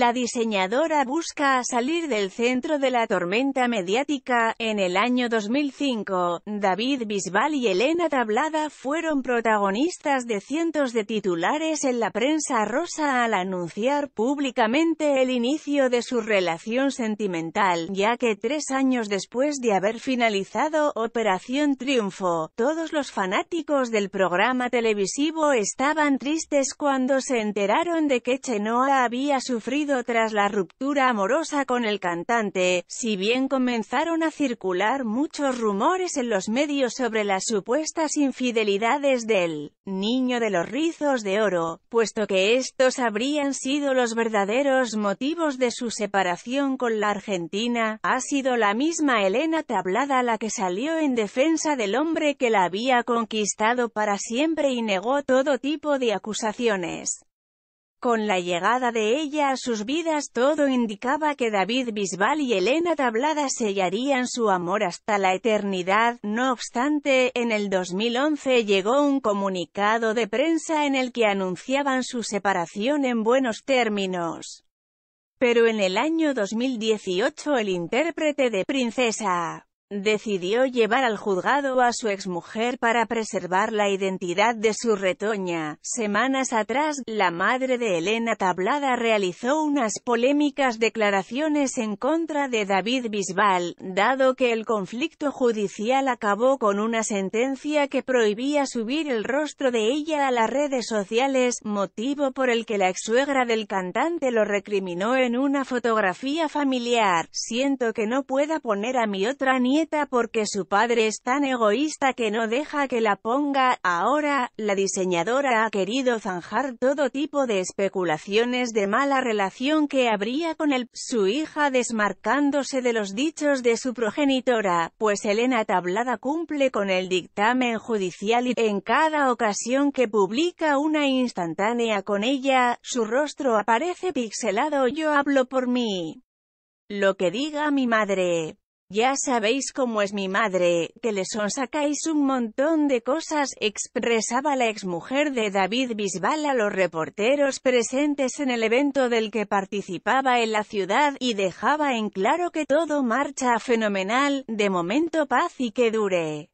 La diseñadora busca salir del centro de la tormenta mediática. En el año 2005, David Bisbal y Elena Tablada fueron protagonistas de cientos de titulares en la prensa rosa al anunciar públicamente el inicio de su relación sentimental, ya que tres años después de haber finalizado Operación Triunfo, todos los fanáticos del programa televisivo estaban tristes cuando se enteraron de que Chenoa había sufrido tras la ruptura amorosa con el cantante, si bien comenzaron a circular muchos rumores en los medios sobre las supuestas infidelidades del niño de los rizos de oro, puesto que estos habrían sido los verdaderos motivos de su separación con la Argentina, ha sido la misma Elena Tablada la que salió en defensa del hombre que la había conquistado para siempre y negó todo tipo de acusaciones. Con la llegada de ella a sus vidas todo indicaba que David Bisbal y Elena Tablada sellarían su amor hasta la eternidad, no obstante, en el 2011 llegó un comunicado de prensa en el que anunciaban su separación en buenos términos. Pero en el año 2018 el intérprete de Princesa decidió llevar al juzgado a su exmujer para preservar la identidad de su retoña. Semanas atrás, la madre de Elena Tablada realizó unas polémicas declaraciones en contra de David Bisbal, dado que el conflicto judicial acabó con una sentencia que prohibía subir el rostro de ella a las redes sociales, motivo por el que la exsuegra del cantante lo recriminó en una fotografía familiar. Siento que no pueda poner a mi otra niña porque su padre es tan egoísta que no deja que la ponga. Ahora, la diseñadora ha querido zanjar todo tipo de especulaciones de mala relación que habría con él, su hija desmarcándose de los dichos de su progenitora, pues Elena Tablada cumple con el dictamen judicial y en cada ocasión que publica una instantánea con ella, su rostro aparece pixelado. Yo hablo por mí. Lo que diga mi madre. Ya sabéis cómo es mi madre, que le sacáis un montón de cosas, expresaba la exmujer de David Bisbal a los reporteros presentes en el evento del que participaba en la ciudad, y dejaba en claro que todo marcha fenomenal, de momento paz y que dure.